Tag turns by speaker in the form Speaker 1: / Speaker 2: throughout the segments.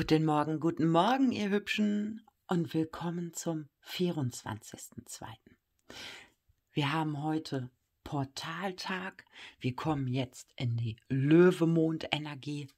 Speaker 1: Guten Morgen, guten Morgen, ihr Hübschen, und willkommen zum 24.02. Wir haben heute Portaltag. Wir kommen jetzt in die löwemond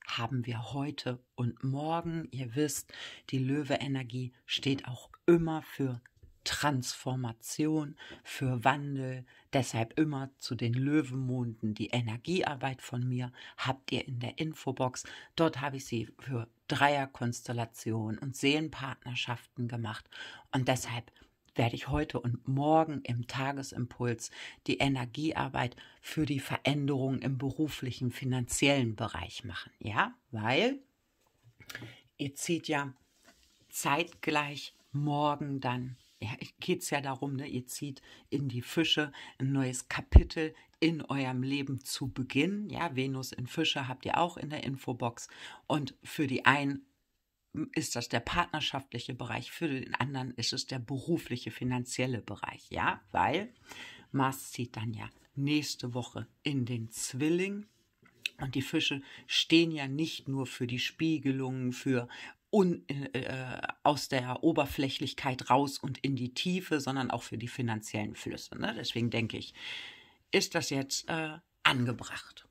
Speaker 1: Haben wir heute und morgen. Ihr wisst, die Löwe-Energie steht auch immer für Transformation, für Wandel. Deshalb immer zu den Löwenmonden die Energiearbeit von mir habt ihr in der Infobox. Dort habe ich sie für Dreierkonstellation und Seelenpartnerschaften gemacht. Und deshalb werde ich heute und morgen im Tagesimpuls die Energiearbeit für die Veränderung im beruflichen, finanziellen Bereich machen. Ja, weil ihr zieht ja zeitgleich morgen dann ja, geht es ja darum, ne? ihr zieht in die Fische ein neues Kapitel in eurem Leben zu beginnen. Ja, Venus in Fische habt ihr auch in der Infobox. Und für die einen ist das der partnerschaftliche Bereich, für den anderen ist es der berufliche, finanzielle Bereich. Ja, weil Mars zieht dann ja nächste Woche in den Zwilling. Und die Fische stehen ja nicht nur für die Spiegelungen, für un, äh, äh, aus der Oberflächlichkeit raus und in die Tiefe, sondern auch für die finanziellen Flüsse. Ne? Deswegen denke ich, ist das jetzt äh, angebracht.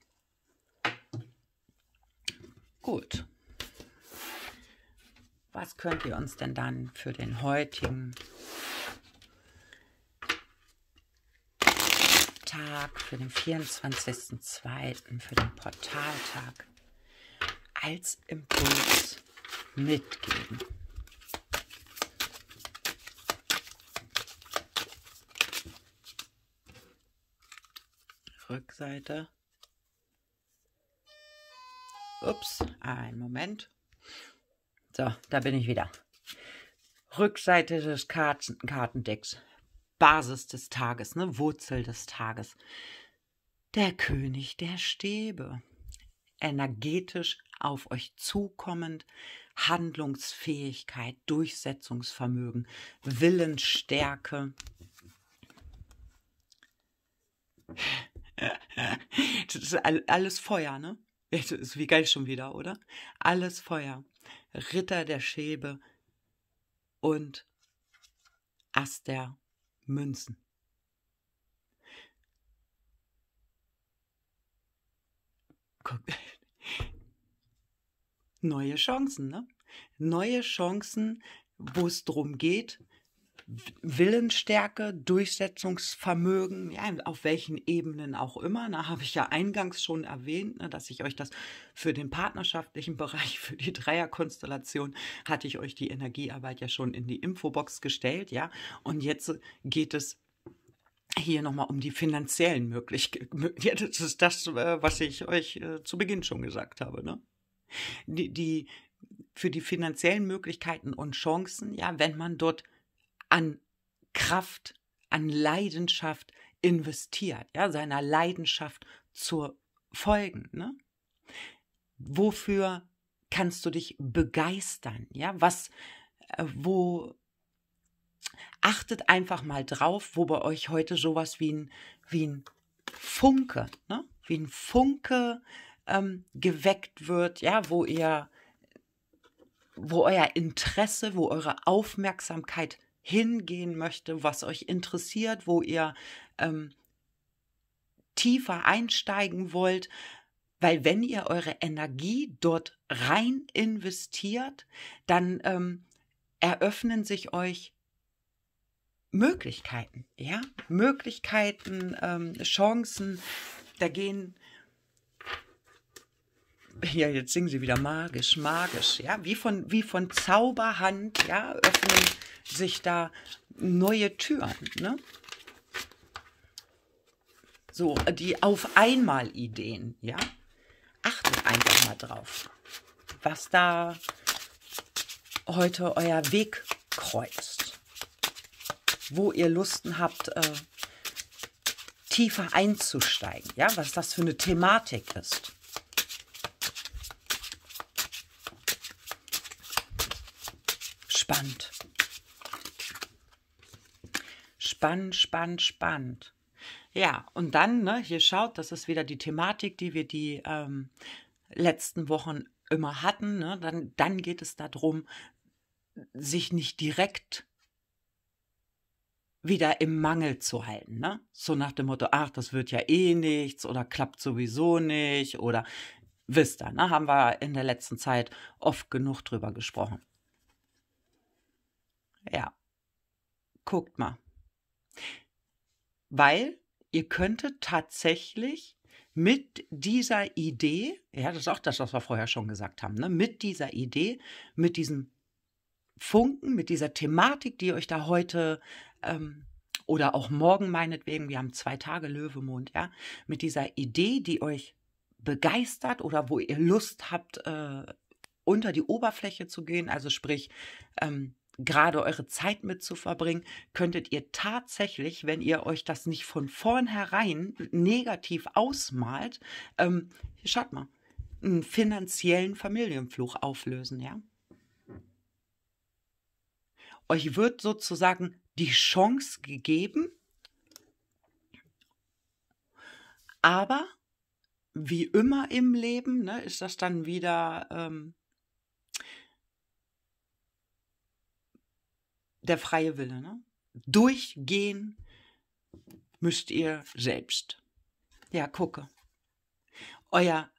Speaker 1: Gut. Was könnt ihr uns denn dann für den heutigen Tag, für den 24.02., für den Portaltag als Impuls mitgeben? Rückseite. Ups, ein Moment. So, da bin ich wieder. Rückseite des Karten Kartendecks. Basis des Tages, ne? Wurzel des Tages. Der König der Stäbe. Energetisch auf euch zukommend, Handlungsfähigkeit, Durchsetzungsvermögen, Willensstärke. das ist alles Feuer, ne? Ist wie geil schon wieder, oder? Alles Feuer. Ritter der Schäbe und Ast der Münzen. Guck. Neue Chancen, ne? Neue Chancen, wo es drum geht, Willensstärke, Durchsetzungsvermögen, ja, auf welchen Ebenen auch immer. Da habe ich ja eingangs schon erwähnt, ne, dass ich euch das für den partnerschaftlichen Bereich, für die Dreierkonstellation, hatte ich euch die Energiearbeit ja schon in die Infobox gestellt, ja. Und jetzt geht es hier nochmal um die finanziellen Möglichkeiten. Ja, das ist äh, das, was ich euch äh, zu Beginn schon gesagt habe. Ne? Die, die, für die finanziellen Möglichkeiten und Chancen, ja, wenn man dort an Kraft, an Leidenschaft investiert, ja, seiner Leidenschaft zu Folgen. Ne? Wofür kannst du dich begeistern? Ja, was, äh, wo achtet einfach mal drauf, wo bei euch heute sowas wie ein, wie ein Funke, ne? wie ein Funke ähm, geweckt wird, ja, wo ihr, wo euer Interesse, wo eure Aufmerksamkeit hingehen möchte, was euch interessiert, wo ihr ähm, tiefer einsteigen wollt. Weil wenn ihr eure Energie dort rein investiert, dann ähm, eröffnen sich euch Möglichkeiten, ja, Möglichkeiten, ähm, Chancen. Da gehen ja, jetzt singen sie wieder magisch, magisch, ja, wie von, wie von Zauberhand, ja, öffnen sich da neue Türen, ne? So, die auf einmal Ideen, ja? Achtet einfach mal drauf, was da heute euer Weg kreuzt, wo ihr Lusten habt, äh, tiefer einzusteigen, ja, was das für eine Thematik ist. Spannend. Spannend, spannend, spannend. Ja, und dann, ne, hier schaut, das ist wieder die Thematik, die wir die ähm, letzten Wochen immer hatten. Ne? Dann, dann geht es darum, sich nicht direkt wieder im Mangel zu halten. Ne? So nach dem Motto, ach, das wird ja eh nichts oder klappt sowieso nicht oder wisst ihr, ne? haben wir in der letzten Zeit oft genug drüber gesprochen. Ja, guckt mal. Weil ihr könntet tatsächlich mit dieser Idee, ja, das ist auch das, was wir vorher schon gesagt haben, ne? mit dieser Idee, mit diesem Funken, mit dieser Thematik, die euch da heute ähm, oder auch morgen meinetwegen, wir haben zwei Tage Löwemond, ja, mit dieser Idee, die euch begeistert oder wo ihr Lust habt, äh, unter die Oberfläche zu gehen, also sprich, ähm, gerade eure Zeit mit zu verbringen, könntet ihr tatsächlich, wenn ihr euch das nicht von vornherein negativ ausmalt, ähm, schaut mal, einen finanziellen Familienfluch auflösen, ja? Euch wird sozusagen die Chance gegeben, aber wie immer im Leben ne, ist das dann wieder ähm, der freie Wille. Ne? Durchgehen müsst ihr selbst. Ja, gucke. Euer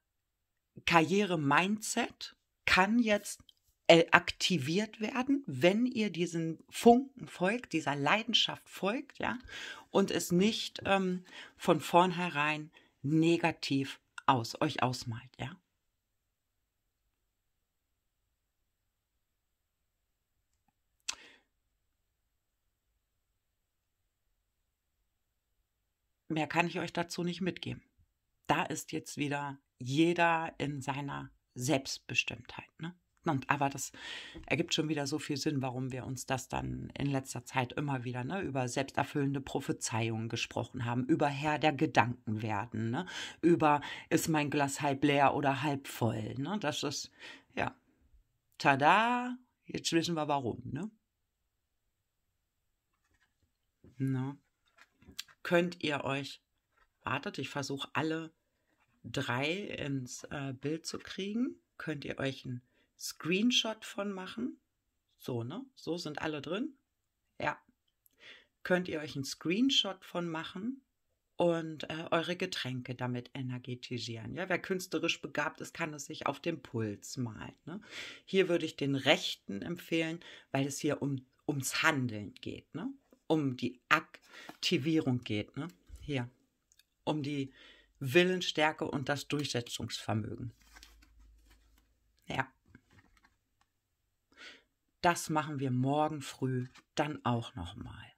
Speaker 1: Karriere-Mindset kann jetzt äh, aktiviert werden, wenn ihr diesen Funken folgt, dieser Leidenschaft folgt, ja, und es nicht ähm, von vornherein negativ aus euch ausmalt, ja. Mehr kann ich euch dazu nicht mitgeben. Da ist jetzt wieder jeder in seiner Selbstbestimmtheit. Ne? Und, aber das ergibt schon wieder so viel Sinn, warum wir uns das dann in letzter Zeit immer wieder ne, über selbsterfüllende Prophezeiungen gesprochen haben, über Herr der Gedanken werden, ne, über ist mein Glas halb leer oder halb voll. Ne? Das ist, ja, tada, jetzt wissen wir warum. Ne? No. Ne? könnt ihr euch, wartet, ich versuche alle drei ins äh, Bild zu kriegen, könnt ihr euch einen Screenshot von machen. So, ne? So sind alle drin. Ja. Könnt ihr euch einen Screenshot von machen und äh, eure Getränke damit energetisieren. Ja, wer künstlerisch begabt ist, kann es sich auf den Puls malen. Ne? Hier würde ich den Rechten empfehlen, weil es hier um, ums Handeln geht. Ne? um die Aktivierung geht. Ne? Hier. Um die Willensstärke und das Durchsetzungsvermögen. Ja. Das machen wir morgen früh dann auch nochmal.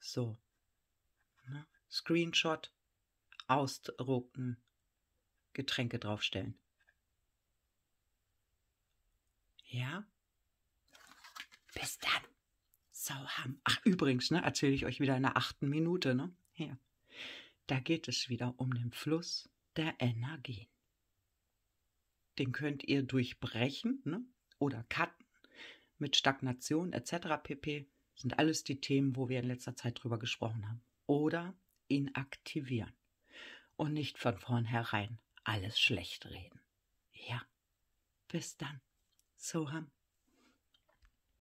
Speaker 1: So. Ne? Screenshot, ausdrucken, Getränke draufstellen. Ja? Bis dann. So, ham. Ach, übrigens, ne, erzähle ich euch wieder in der achten Minute, ne? Ja. Da geht es wieder um den Fluss der Energien. Den könnt ihr durchbrechen, ne? Oder cutten mit Stagnation etc. pp. sind alles die Themen, wo wir in letzter Zeit drüber gesprochen haben. Oder ihn aktivieren und nicht von vornherein alles schlecht reden. Ja, bis dann. So, Soham.